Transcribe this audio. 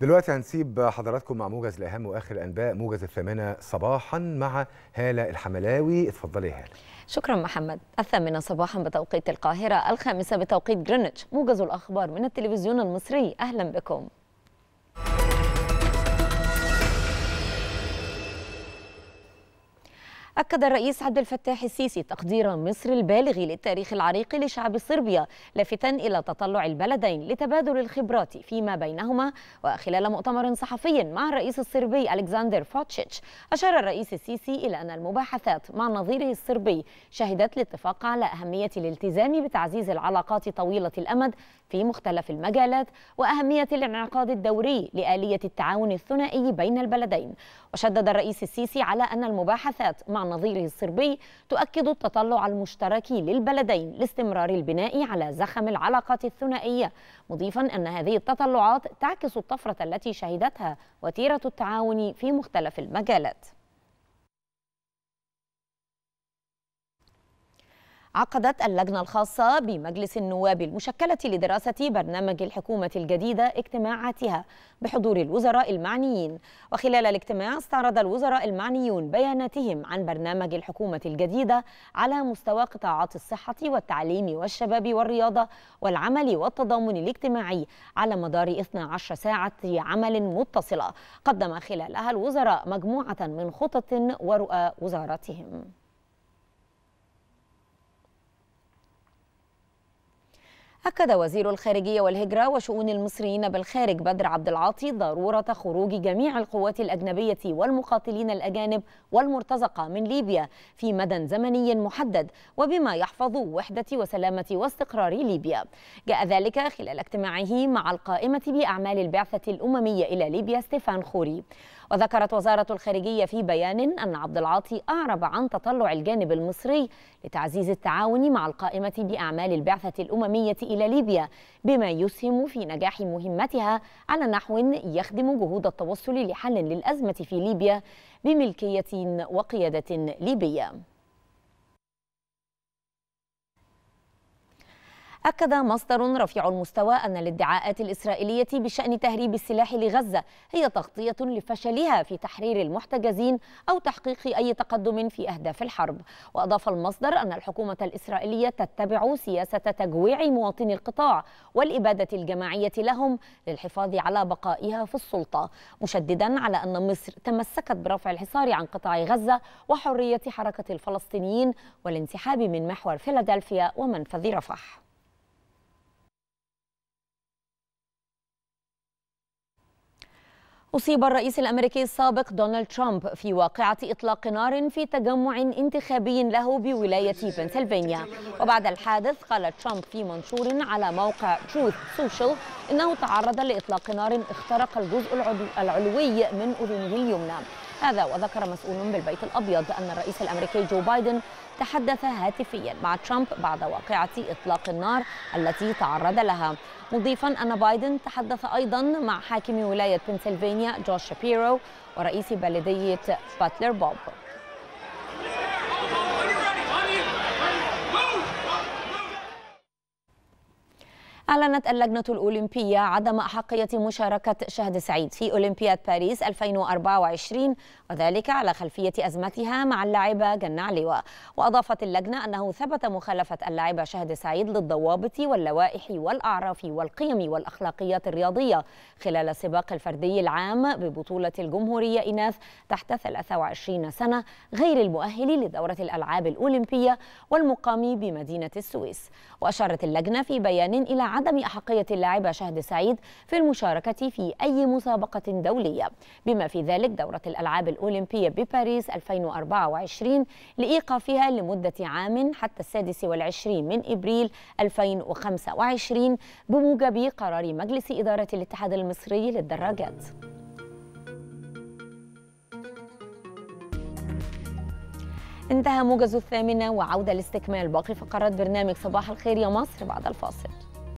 دلوقتي هنسيب حضراتكم مع موجز الاهم واخر الانباء موجز الثامنه صباحا مع هاله الحملاوي اتفضلي يا هاله شكرا محمد الثامنه صباحا بتوقيت القاهره الخامسه بتوقيت جرينتش موجز الاخبار من التلفزيون المصري اهلا بكم أكد الرئيس عبد الفتاح السيسي تقدير مصر البالغ للتاريخ العريق لشعب صربيا لافتا إلى تطلع البلدين لتبادل الخبرات فيما بينهما وخلال مؤتمر صحفي مع الرئيس الصربي ألكسندر فوتشيتش أشار الرئيس السيسي إلى أن المباحثات مع نظيره الصربي شهدت الاتفاق على أهمية الالتزام بتعزيز العلاقات طويلة الأمد في مختلف المجالات وأهمية الانعقاد الدوري لآلية التعاون الثنائي بين البلدين وشدد الرئيس السيسي على أن المباحثات مع ونظيره الصربي تؤكد التطلع المشترك للبلدين لاستمرار البناء على زخم العلاقات الثنائية مضيفا أن هذه التطلعات تعكس الطفرة التي شهدتها وتيرة التعاون في مختلف المجالات عقدت اللجنة الخاصة بمجلس النواب المشكلة لدراسة برنامج الحكومة الجديدة اجتماعاتها بحضور الوزراء المعنيين وخلال الاجتماع استعرض الوزراء المعنيون بياناتهم عن برنامج الحكومة الجديدة على مستوى قطاعات الصحة والتعليم والشباب والرياضة والعمل والتضامن الاجتماعي على مدار 12 ساعة عمل متصلة قدم خلالها الوزراء مجموعة من خطط ورؤى وزارتهم أكد وزير الخارجية والهجرة وشؤون المصريين بالخارج بدر عبد العاطي ضرورة خروج جميع القوات الأجنبية والمقاتلين الأجانب والمرتزقة من ليبيا في مدى زمني محدد وبما يحفظ وحدة وسلامة واستقرار ليبيا جاء ذلك خلال اجتماعه مع القائمة بأعمال البعثة الأممية إلى ليبيا ستيفان خوري وذكرت وزارة الخارجية في بيان أن عبد العاطي أعرب عن تطلع الجانب المصري لتعزيز التعاون مع القائمة بأعمال البعثة الأممية إلى ليبيا بما يسهم في نجاح مهمتها على نحو يخدم جهود التوصل لحل للأزمة في ليبيا بملكية وقيادة ليبية أكد مصدر رفيع المستوى أن الادعاءات الإسرائيلية بشأن تهريب السلاح لغزة هي تغطية لفشلها في تحرير المحتجزين أو تحقيق أي تقدم في أهداف الحرب وأضاف المصدر أن الحكومة الإسرائيلية تتبع سياسة تجويع مواطني القطاع والإبادة الجماعية لهم للحفاظ على بقائها في السلطة مشددا على أن مصر تمسكت برفع الحصار عن قطاع غزة وحرية حركة الفلسطينيين والانسحاب من محور فيلادلفيا ومنفذ رفح أصيب الرئيس الأمريكي السابق دونالد ترامب في واقعة إطلاق نار في تجمع انتخابي له بولاية بنسلفانيا وبعد الحادث قال ترامب في منشور على موقع تروث سوشيال إنه تعرض لإطلاق نار اخترق الجزء العلوي من أذنه اليمنى هذا وذكر مسؤول بالبيت الأبيض أن الرئيس الأمريكي جو بايدن تحدث هاتفيا مع ترامب بعد واقعة إطلاق النار التي تعرض لها مضيفا أن بايدن تحدث أيضا مع حاكم ولاية بنسلفانيا جوش شابيرو ورئيس بلدية باتلر بوب أعلنت اللجنة الأولمبية عدم أحقية مشاركة شهد سعيد في أولمبياد باريس 2024 وذلك على خلفية أزمتها مع اللاعبة جنة علوة وأضافت اللجنة أنه ثبت مخالفة اللاعبة شهد سعيد للضوابط واللوائح والأعراف والقيم والأخلاقيات الرياضية خلال السباق الفردي العام ببطولة الجمهورية إناث تحت 23 سنة غير المؤهل لدورة الألعاب الأولمبية والمقام بمدينة السويس وأشارت اللجنة في بيان إلى عدم أحقية اللاعبة شهد سعيد في المشاركة في أي مسابقة دولية بما في ذلك دورة الألعاب الأولمبية بباريس 2024 لإيقافها لمدة عام حتى السادس والعشرين من إبريل 2025 بموجب قرار مجلس إدارة الاتحاد المصري للدراجات انتهى موجز الثامنة وعودة لاستكمال باقي فقرات برنامج صباح الخير يا مصر بعد الفاصل